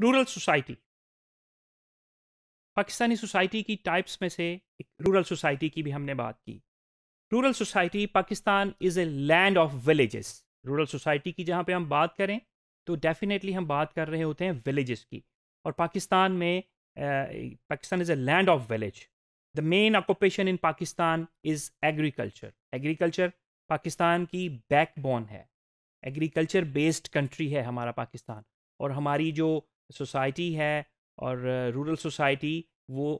Rural society Pakistani society की types में से एक रूरल सोसाइटी की भी हमने बात की rural society Pakistan is a land of villages rural society की जहाँ पे हम बात करें तो डेफिनेटली हम बात कर रहे होते हैं विलेजेस की और पाकिस्तान में Pakistan is a land of village the main occupation in Pakistan is agriculture agriculture Pakistan की बैकबोन है एग्रीकल्चर बेस्ड कंट्री है हमारा पाकिस्तान और हमारी जो सोसाइटी है और रूरल सोसाइटी वो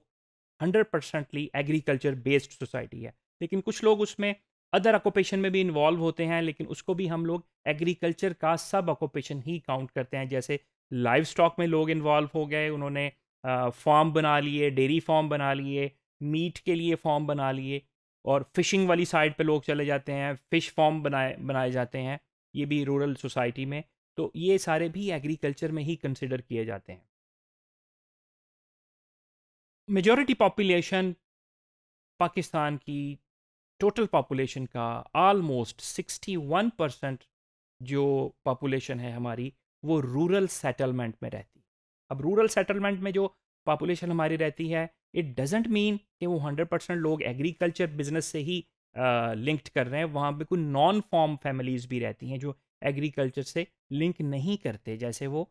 hundred percently agriculture based society है लेकिन कुछ लोग उसमें अदर ऑक्यूपेशन में भी इन्वॉल्व होते हैं लेकिन उसको भी हम लोग एग्रीकल्चर का सब ऑक्यूपेशन ही काउंट करते हैं जैसे लाइव स्टॉक में लोग इन्वॉल्व हो गए उन्होंने फॉर्म बना लिए डेयरी फॉर्म बना लिए मीट के लिए फॉर्म बना लिए और फिशिंग वाली साइड पे लोग चले जाते हैं फिश फॉर्म बनाए बनाए जाते हैं ये भी रूरल सोसाइटी में तो ये सारे भी एग्रीकल्चर में ही कंसिडर किए जाते हैं मेजॉरिटी पॉपुलेशन पाकिस्तान की टोटल पॉपुलेशन का आलमोस्ट 61 परसेंट जो पॉपुलेशन है हमारी वो रूरल सेटलमेंट में रहती है अब रूरल सेटलमेंट में जो पॉपुलेशन हमारी रहती है इट डजेंट मीन कि वो 100 परसेंट लोग एग्रीकल्चर बिजनेस से ही लिंक्ड uh, कर रहे हैं वहाँ पे कोई नॉन फॉर्म फैमिलीज़ भी रहती हैं जो एग्रीकल्चर से लिंक नहीं करते जैसे वो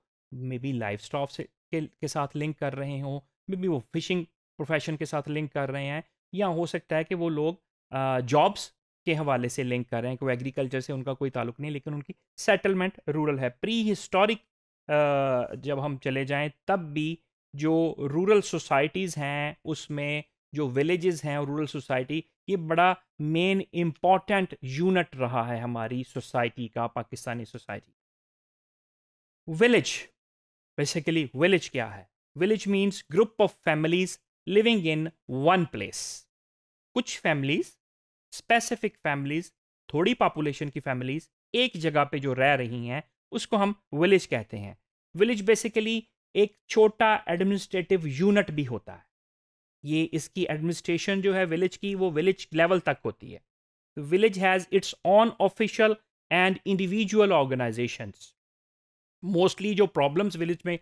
मे बी लाइफ स्टॉक से के, के साथ लिंक कर रहे हों मे बी वो फिशिंग प्रोफेशन के साथ लिंक कर रहे हैं या हो सकता है कि वो लोग जॉब्स के हवाले से लिंक कर रहे हैं कि वो एग्रीकल्चर से उनका कोई ताल्लुक नहीं लेकिन उनकी सेटलमेंट रूरल है प्री हिस्टोरिक जब हम चले जाएँ तब भी जो रूरल सोसाइटीज़ हैं उसमें जो विलेजेस हैं रूरल सोसाइटी ये बड़ा मेन इम्पॉर्टेंट यूनिट रहा है हमारी सोसाइटी का Pakistani society village basically village क्या है village means group of families living in one place कुछ फैमिलीज स्पेसिफिक फैमिलीज थोड़ी पॉपुलेशन की फैमिलीज एक जगह पे जो रह रही हैं उसको हम विलेज कहते हैं विलेज बेसिकली एक छोटा एडमिनिस्ट्रेटिव यूनिट भी होता है ये इसकी एडमिनिस्ट्रेशन जो है विलेज की वो विलेज लेवल तक होती है village has its own official and individual organization mostly जो प्रॉब्लम्स विलेज में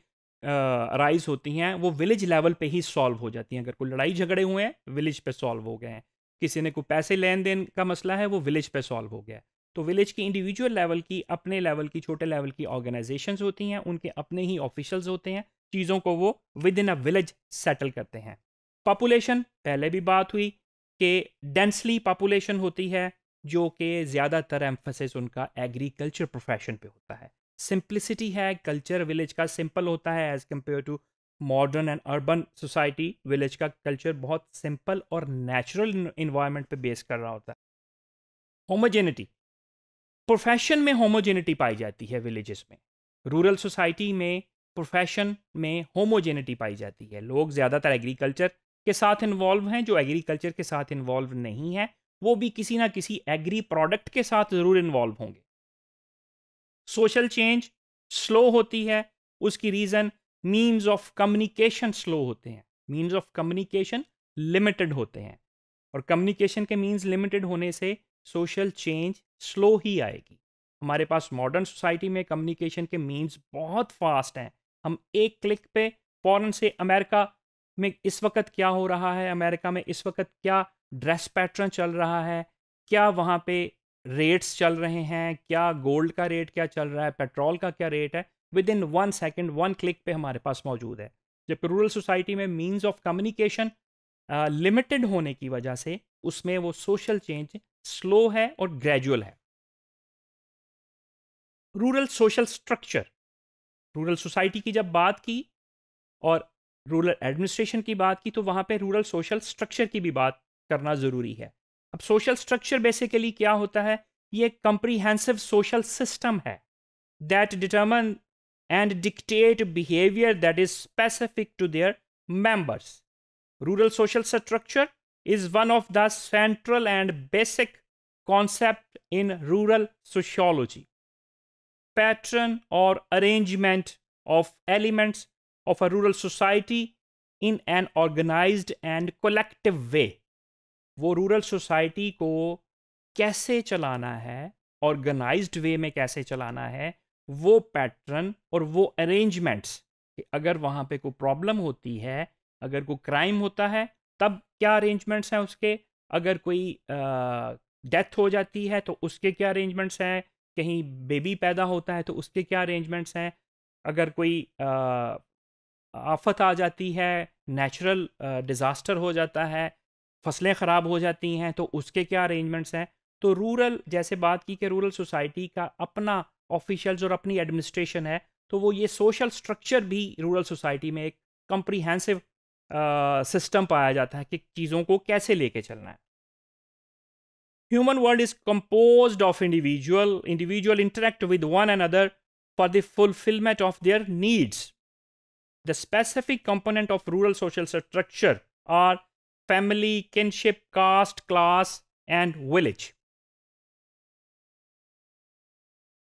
राइज uh, होती हैं वो विलेज लेवल पे ही सॉल्व हो जाती हैं अगर कोई लड़ाई झगड़े हुए हैं विलेज पे सॉल्व हो गए हैं किसी ने कोई पैसे लेन देन का मसला है वो विलेज पे सॉल्व हो गया है तो विलेज की इंडिविजुअल लेवल की अपने लेवल की छोटे लेवल की ऑर्गेनाइजेशंस होती हैं उनके अपने ही ऑफिशल्स होते हैं चीज़ों को वो within a village settle करते हैं पॉपुलेशन पहले भी बात हुई कि डेंसली पॉपुलेशन होती है जो कि ज़्यादातर एम्फोसिस उनका एग्रीकल्चर प्रोफेशन पे होता है सिंप्लिसिटी है कल्चर विलेज का सिंपल होता है as compare to modern and urban society village का कल्चर बहुत सिंपल और नेचुरल इन्वायरमेंट पे बेस कर रहा होता है होमोजेनिटी प्रोफेशन में होमोजेनिटी पाई जाती है विलेजेस में रूरल सोसाइटी में प्रोफेशन में होमोजेनिटी पाई जाती है लोग ज़्यादातर एग्रीकल्चर के साथ इन्वॉल्व हैं जो एग्रीकल्चर के साथ इन्वॉल्व नहीं है वो भी किसी ना किसी एग्री प्रोडक्ट के साथ ज़रूर इन्वॉल्व होंगे सोशल चेंज स्लो होती है उसकी reason means of communication slow होते हैं मीन्स ऑफ कम्युनिकेशन लिमिटेड होते हैं और कम्युनिकेशन के मीन्स लिमिटेड होने से सोशल चेंज स्लो ही आएगी हमारे पास मॉडर्न सोसाइटी में कम्युनिकेशन के मीन्स बहुत फास्ट हैं हम एक क्लिक पे फ़ौरन से अमेरिका में इस वक्त क्या हो रहा है अमेरिका में इस वक्त क्या ड्रेस पैटर्न चल रहा है क्या वहाँ पे रेट्स चल रहे हैं क्या गोल्ड का रेट क्या चल रहा है पेट्रोल का क्या रेट है within one second one click पे हमारे पास मौजूद है जबकि रूरल सोसाइटी में मीन्स ऑफ कम्युनिकेशन लिमिटेड होने की वजह से उसमें वो सोशल चेंज स्लो है और ग्रेजुअल है rural social structure rural society की जब बात की और रूरल एडमिनिस्ट्रेशन की बात की तो वहाँ पे रूरल सोशल स्ट्रक्चर की भी बात करना ज़रूरी है अब सोशल स्ट्रक्चर बेसिकली क्या होता है ये एक कंप्रीहेंसिव सोशल सिस्टम है that determine and dictate behaviour that is specific to their members rural social structure is one of the central and basic concept in rural sociology pattern और arrangement of elements of a rural society in an organized and collective way वो rural society को कैसे चलाना है organised वे में कैसे चलाना है वो पैटर्न और वो अरेंजमेंट्स कि अगर वहाँ पे कोई प्रॉब्लम होती है अगर कोई क्राइम होता है तब क्या अरेंजमेंट्स हैं उसके अगर कोई डेथ हो जाती है तो उसके क्या अरेंजमेंट्स हैं कहीं बेबी पैदा होता है तो उसके क्या अरेंजमेंट्स हैं अगर कोई आफत आ जाती है नेचुरल डिज़ास्टर हो जाता है फसलें ख़राब हो जाती हैं तो उसके क्या अरेंजमेंट्स हैं तो रूरल जैसे बात की कि रूरल सोसाइटी का अपना ऑफिशियल्स और अपनी एडमिनिस्ट्रेशन है तो वो ये सोशल स्ट्रक्चर भी रूरल सोसाइटी में एक कंप्रीहेंसिव सिस्टम पाया जाता है कि चीज़ों को कैसे लेके चलना है human world is compose of individual individual interact with one and other for the fulfilment of their needs The specific component of rural social structure are family, kinship, caste, class, and village.